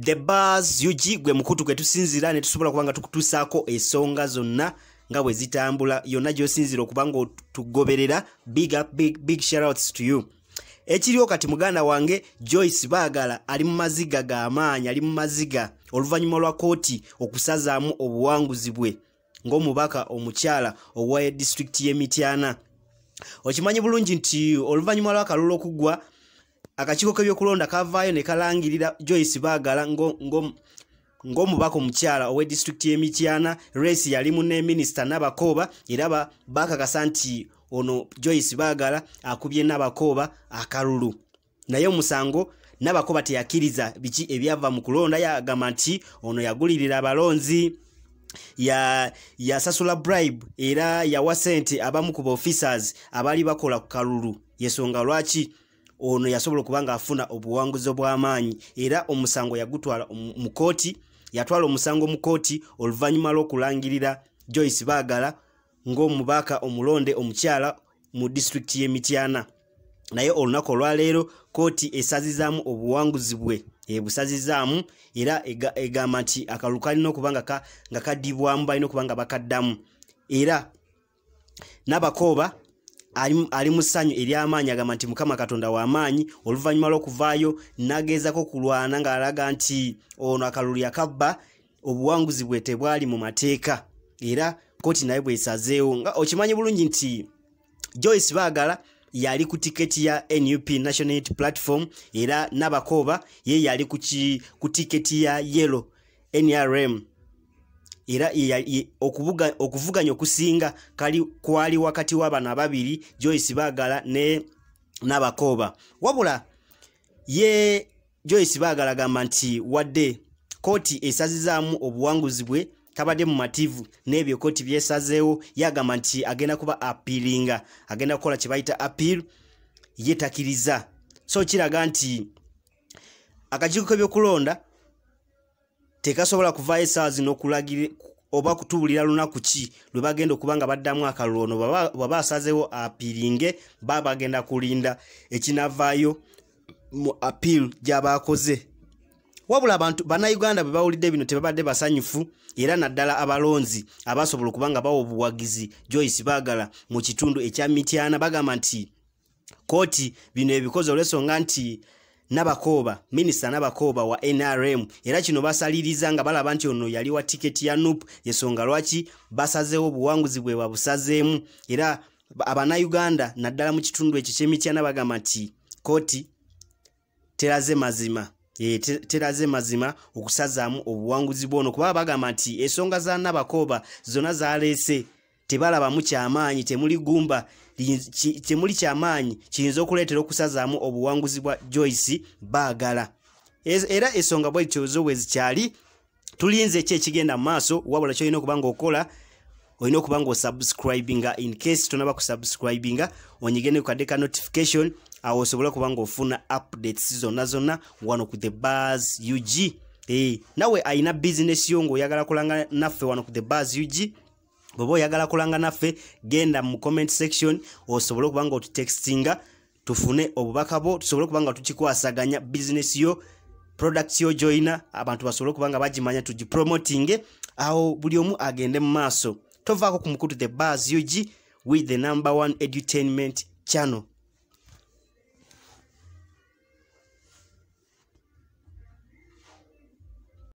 the bas ug gwe mukutu gwe tusinzira ne tusobola kuba nga tukutuusaako ensonga zonna nga bwe zitambula yonna gy'osinzira okuba nga otugoberera big up big, big sharouts to you ekiriwo kati muganda wange joyce baagala ali mu maziga g'amaanyi ali mu maziga oluvannyuma lwa kooti okusazaamu obuwanguzi bwe ng'omubaka omukyala owa disitulikiti y'emityana okimanyi bulungi nti oluvannyuma lw'akalulu okuggwa akakiiko k'ebyokulonda kavaayo ne kalangirira joyce baagala ng'omubaka omukyala owe disitulikiti y'emityana race yali munne minisita nabakooba era bakakasa nti ono joyce baagala akubye nabakooba akalulu naye omusango nabakooba teyakkiriza biki ebyava mu kulonda yagamba nti ono yagulirira abalonzi yasasula ya bribe era yawa sente abamu ku bofficers abaali bakola ku kalulu yensonga lwaki ono yasobola okuba ng'afuna obuwanguzi obw'amaanyi era omusango yagutwala mu kooti yatwala omusango mu kooti oluvannyuma lw'okulangirira joyce baagala ng'omubaaka omulonde omukyala mu disitulikiti y'emityana naye olunaku olwaleero kooti esazizaamu obuwanguzi bwe ebusazizaamu era egamba nti akalulu kalina okuba nga kaddibwamu balina okuba nga bakaddamu era nabakooba ali mu ssanyu eryamaanyi agamba nti mukama katonda w'amaanyi oluvannyuma lw'okuvaayo nagezaako okulwana ng'alaga nti ono akalulu yakabba obuwanguzi bwe tebwali mu mateeka era kooti naye bwesazeewo nga okimanyi bulungi nti joyce baagala yali ku tiketi ya nup national unity platform era nabakooba ye yali ku tiketi ya yellow nrm era okuvuganya okusinga kali kwali wakati w'abano ababiri joyce baagala ne n'abakooba wabula ye joyce baagala gamba nti wadde kooti esazizaamu obuwanguzi bwe tabadde mumativu n'ebyo kooti byesazeewo yagamba nti agenda kuba apiringa agenda kukola kye bayita apiir ye takiriza so kiraga nti akakiiko k'ebyokulonda tekasobola kuvaayo essaawa zino okulagira oba kutuwulira lunaku ki lwe bagenda okuba nga baddamu akalulu ono bwaba asazeewo apiringe ba bagenda kulinda ekinavaayo mu apiiru gy'abaakoze wabula abantu bannayuganda bwe bawulidde bino tebabadde basanyufu era naddala abalonzi abasobola okuba nga bawa obuwagizi joyce baagala mu kitundu ekya mityana bagamba nti kooti bino ebikozi olw'ensonga nti nabakooba minisita nabakooba wa nrm era kino basaliriza nga balaba nti ono yali wa tiketi ya nup yensonga lwaki basazeewo obuwanguzi bwe babusazeemu era abanauganda naddala mu kitundu ekyo kyemitya nabagamba nti kooti teraze mazima e teraze mazima okusazaamu obuwanguzi bwono kuba bagamba nti ensonga za nabakooba zonna zaleese tebalabamu kyamaanyi temuli gumba temuli kyamaanyi kiyinza okuleetera okusazaamu obuwanguzi bwa joyce baagala era ensonga bwaitozo bwe zikyali tulinze ki ekigenda mu maaso wabula kyolina okuba ngaokola olina okuba ngaosubscribinga incase tonaba kusubscribinga onyigene kukadde ka notification awo osobole okuba ngaofuna updates zonna zonna wano ku the bars ug e, nawe ayina bizinesi yo ngaoyagala kulanga naffe wano ku the bars ug bwoba oyagala kulanga naffe genda mu comment section osobole okuba nga otutextinga tufune obubaka bwo tusobole okuba nga tukikwasaganya bizinesi yo products yo gyoyina abantu basobole okuba nga bagimanya tugipromotinge awo buli omu agende mu maaso tovaako ku mukutu the bas ug with the number 1 edutainment channel